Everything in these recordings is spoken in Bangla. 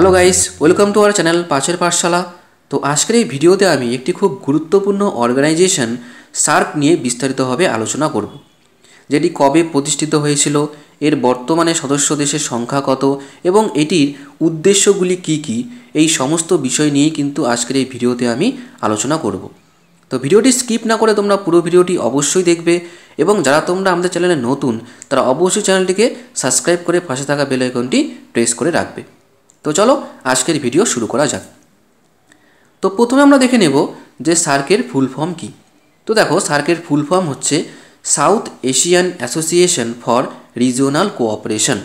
hello guys welcome to our channel পাঁচের পাঠশালা তো আজকের এই ভিডিওতে আমি একটি খুব গুরুত্বপূর্ণ অর্গানাইজেশন সার্ক নিয়ে বিস্তারিতভাবে আলোচনা করব যেটি কবে প্রতিষ্ঠিত হয়েছিল এর বর্তমানে সদস্য দেশের সংখ্যা কত এবং এটির উদ্দেশ্যগুলি কি কি এই সমস্ত বিষয় নিয়েই কিন্তু আজকের এই ভিডিওতে আমি আলোচনা করব তো ভিডিওটি স্কিপ না করে তোমরা পুরো ভিডিওটি অবশ্যই দেখবে এবং যারা তোমরা আমাদের চ্যানেলে নতুন তারা অবশ্যই চ্যানেলটিকে সাবস্ক্রাইব করে পাশে থাকা বেল আইকনটি প্রেস করে রাখবে তো চলো আজকের ভিডিও শুরু করা যাক তো প্রথমে আমরা দেখে নেব যে সার্কের ফুল ফর্ম কী তো দেখো সার্কের ফুল ফর্ম হচ্ছে South Asian Association for Regional Cooperation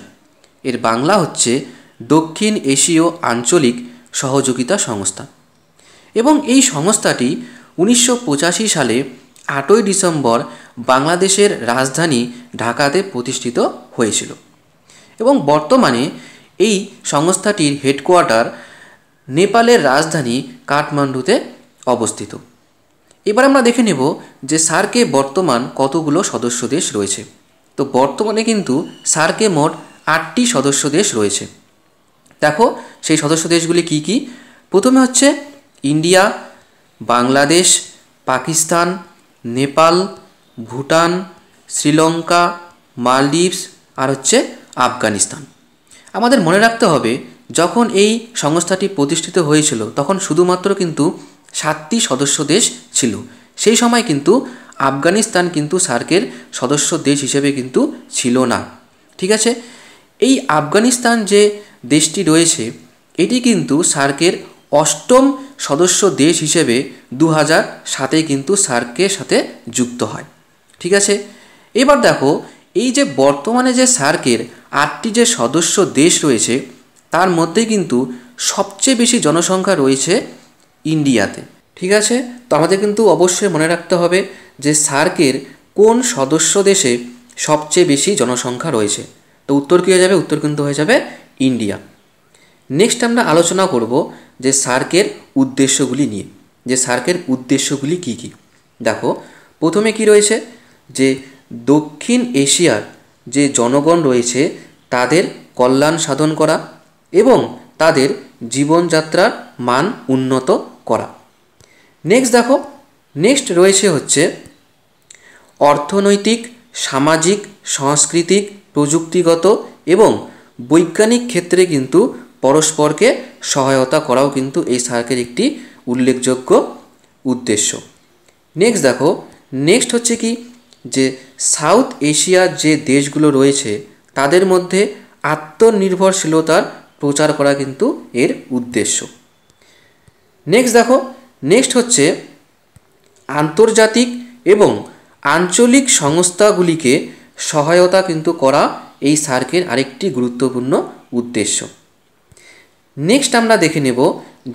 এর বাংলা হচ্ছে দক্ষিণ এশীয় আঞ্চলিক সহযোগিতা সংস্থা এবং এই সংস্থাটি উনিশশো সালে আটই ডিসেম্বর বাংলাদেশের রাজধানী ঢাকাতে প্রতিষ্ঠিত হয়েছিল এবং বর্তমানে এই সংস্থাটির হেডকোয়ার্টার নেপালের রাজধানী কাঠমান্ডুতে অবস্থিত এবার আমরা দেখে নেব যে সার্কে বর্তমান কতগুলো সদস্য দেশ রয়েছে তো বর্তমানে কিন্তু সার্কে মোট আটটি সদস্য দেশ রয়েছে দেখো সেই সদস্য দেশগুলি কি কি প্রথমে হচ্ছে ইন্ডিয়া বাংলাদেশ পাকিস্তান নেপাল ভুটান শ্রীলঙ্কা মালদ্বীপস আর হচ্ছে আফগানিস্তান আমাদের মনে রাখতে হবে যখন এই সংস্থাটি প্রতিষ্ঠিত হয়েছিল তখন শুধুমাত্র কিন্তু সাতটি সদস্য দেশ ছিল সেই সময় কিন্তু আফগানিস্তান কিন্তু সার্কের সদস্য দেশ হিসেবে কিন্তু ছিল না ঠিক আছে এই আফগানিস্তান যে দেশটি রয়েছে এটি কিন্তু সার্কের অষ্টম সদস্য দেশ হিসেবে দু হাজার সাতে কিন্তু সার্কের সাথে যুক্ত হয় ঠিক আছে এবার দেখো এই যে বর্তমানে যে সার্কের আটটি যে সদস্য দেশ রয়েছে তার মধ্যে কিন্তু সবচেয়ে বেশি জনসংখ্যা রয়েছে ইন্ডিয়াতে ঠিক আছে তো আমাদের কিন্তু অবশ্যই মনে রাখতে হবে যে সার্কের কোন সদস্য দেশে সবচেয়ে বেশি জনসংখ্যা রয়েছে তো উত্তর কী হয়ে যাবে উত্তর কিন্তু হয়ে যাবে ইন্ডিয়া নেক্সট আমরা আলোচনা করব যে সার্কের উদ্দেশ্যগুলি নিয়ে যে সার্কের উদ্দেশ্যগুলি কি কি দেখো প্রথমে কি রয়েছে যে দক্ষিণ এশিয়ার যে জনগণ রয়েছে তাদের কল্যাণ সাধন করা এবং তাদের জীবনযাত্রার মান উন্নত করা নেক্সট দেখো নেক্সট রয়েছে হচ্ছে অর্থনৈতিক সামাজিক সাংস্কৃতিক প্রযুক্তিগত এবং বৈজ্ঞানিক ক্ষেত্রে কিন্তু পরস্পরকে সহায়তা করাও কিন্তু এই সার্কের একটি উল্লেখযোগ্য উদ্দেশ্য নেক্সট দেখো নেক্সট হচ্ছে কি যে সাউথ এশিয়ার যে দেশগুলো রয়েছে তাদের মধ্যে আত্মনির্ভরশীলতার প্রচার করা কিন্তু এর উদ্দেশ্য নেক্সট দেখো নেক্সট হচ্ছে আন্তর্জাতিক এবং আঞ্চলিক সংস্থাগুলিকে সহায়তা কিন্তু করা এই সার্কের আরেকটি গুরুত্বপূর্ণ উদ্দেশ্য নেক্সট আমরা দেখে নেব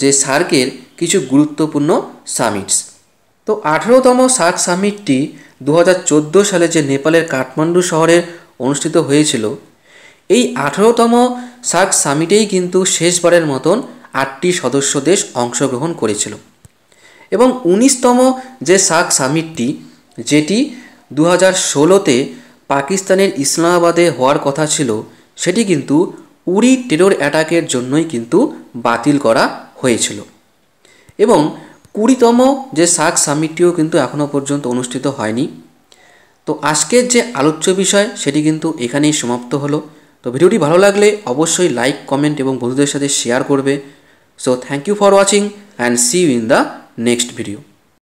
যে সার্কের কিছু গুরুত্বপূর্ণ সামিটস তো আঠেরোতম সার্ক সামিটটি দু সালে যে নেপালের কাঠমান্ডু শহরে অনুষ্ঠিত হয়েছিল এই আঠারোতম সার্ক সামিটেই কিন্তু শেষবারের মতন আটটি সদস্য দেশ অংশগ্রহণ করেছিল এবং উনিশতম যে সার্ক সামিটটি যেটি দু হাজার ষোলোতে পাকিস্তানের ইসলামাবাদে হওয়ার কথা ছিল সেটি কিন্তু উড়ি টেরোর অ্যাটাকের জন্যই কিন্তু বাতিল করা হয়েছিল এবং কুড়িতম যে সাক সামিটটিও কিন্তু এখনও পর্যন্ত অনুষ্ঠিত হয়নি তো আজকের যে আলোচ্য বিষয় সেটি কিন্তু এখানেই সমাপ্ত হলো তো ভিডিওটি ভালো লাগলে অবশ্যই লাইক কমেন্ট এবং বন্ধুদের সাথে শেয়ার করবে so thank you for watching and see you in the next video